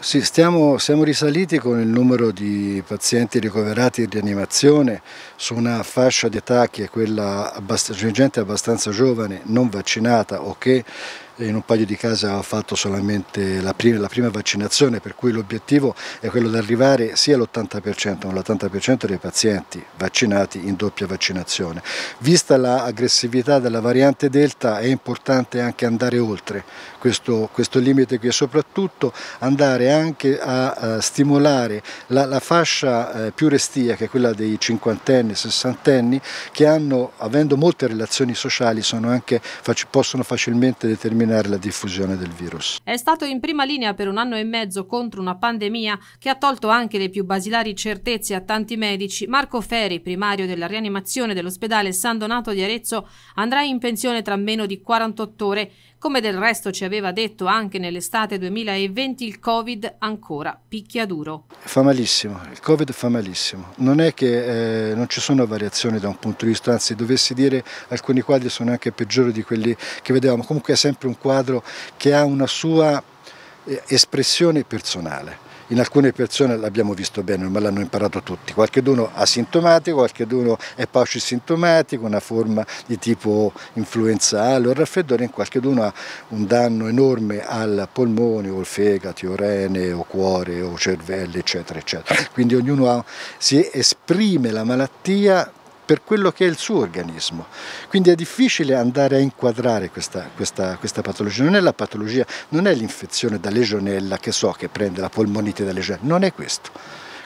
Sì, stiamo, siamo risaliti con il numero di pazienti ricoverati in rianimazione su una fascia di età che è quella abbast- gente abbastanza giovane, non vaccinata o che in un paio di case ha fatto solamente la prima, la prima vaccinazione, per cui l'obiettivo è quello di arrivare sia all'80% ma all'80% dei pazienti vaccinati in doppia vaccinazione. Vista l'aggressività della variante Delta è importante anche andare oltre questo, questo limite qui e soprattutto andare anche a, stimolare la, la fascia eh, più restia che è quella dei cinquantenni, sessantenni che hanno, avendo molte relazioni sociali anche, possono facilmente determinare frenare la diffusione del virus. È stato in prima linea per un anno e mezzo contro una pandemia che ha tolto anche le più basilari certezze a tanti medici. Marco Ferri, primario della rianimazione dell'ospedale San Donato di Arezzo, andrà in pensione tra meno di 48 ore. Come del resto ci aveva detto anche nell'estate 2020, il Covid ancora picchia duro. Fa malissimo, il Covid fa malissimo. Non è che eh, non ci sono variazioni da un punto di vista, anzi dovessi dire alcuni quadri sono anche peggiori di quelli che vedevamo. Comunque è sempre un quadro che ha una sua eh, espressione personale. In alcune persone l'abbiamo visto bene, ma l'hanno imparato tutti. Qualcheduno asintomatico, qualcheduno è paucisintomatico, una forma di tipo influenzale o raffreddore, in qualcheduno ha un danno enorme al polmone o al fegato o rene o cuore o cervello, eccetera, eccetera. Quindi ognuno ha, si esprime la malattia per quello che è il suo organismo. Quindi è difficile andare a inquadrare questa, questa, questa patologia. Non è la patologia, non è l'infezione da legionella che so che prende la polmonite da legionella, non è questo.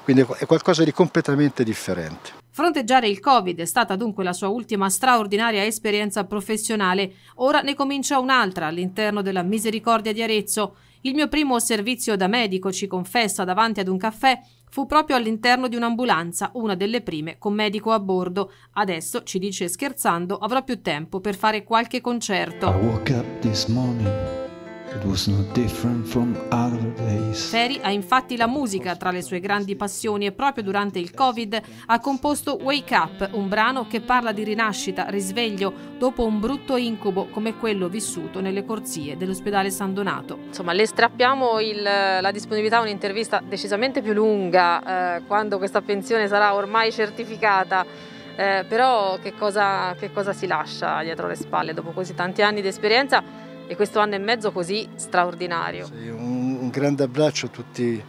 Quindi è qualcosa di completamente differente. Fronteggiare il Covid è stata dunque la sua ultima straordinaria esperienza professionale, ora ne comincia un'altra all'interno della Misericordia di Arezzo. Il mio primo servizio da medico, ci confessa davanti ad un caffè, fu proprio all'interno di un'ambulanza, una delle prime con medico a bordo. Adesso, ci dice scherzando, avrò più tempo per fare qualche concerto. I woke up this morning. It was not different from other Ferry ha infatti la musica tra le sue grandi passioni e proprio durante il Covid ha composto Wake Up, un brano che parla di rinascita, risveglio dopo un brutto incubo come quello vissuto nelle corsie dell'ospedale San Donato. Insomma, le strappiamo il, la disponibilità a un'intervista decisamente più lunga eh, quando questa pensione sarà ormai certificata. Eh, però che cosa, che cosa si lascia dietro le spalle dopo così tanti anni di esperienza? e questo anno e mezzo così straordinario. Sì, un, un grande abbraccio a tutti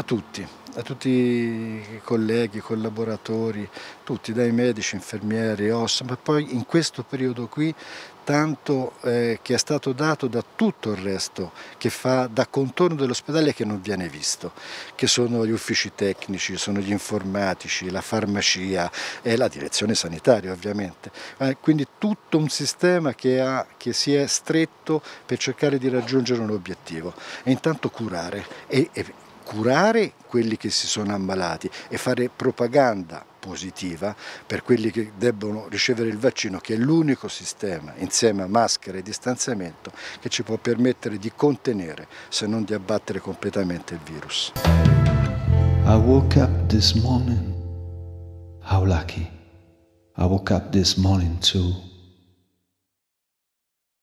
a tutti, a tutti i colleghi, i collaboratori, tutti, dai medici, infermieri, OSS, ma poi in questo periodo qui tanto eh, che è stato dato da tutto il resto che fa da contorno dell'ospedale che non viene visto, che sono gli uffici tecnici, sono gli informatici, la farmacia e la direzione sanitaria ovviamente. Eh, quindi tutto un sistema che, ha, che si è stretto per cercare di raggiungere un obiettivo e intanto curare. E, e, curare quelli che si sono ammalati e fare propaganda positiva per quelli che debbono ricevere il vaccino, che è l'unico sistema, insieme a maschere e distanziamento, che ci può permettere di contenere, se non di abbattere completamente il virus. I woke up this morning. How lucky. I woke up this morning too.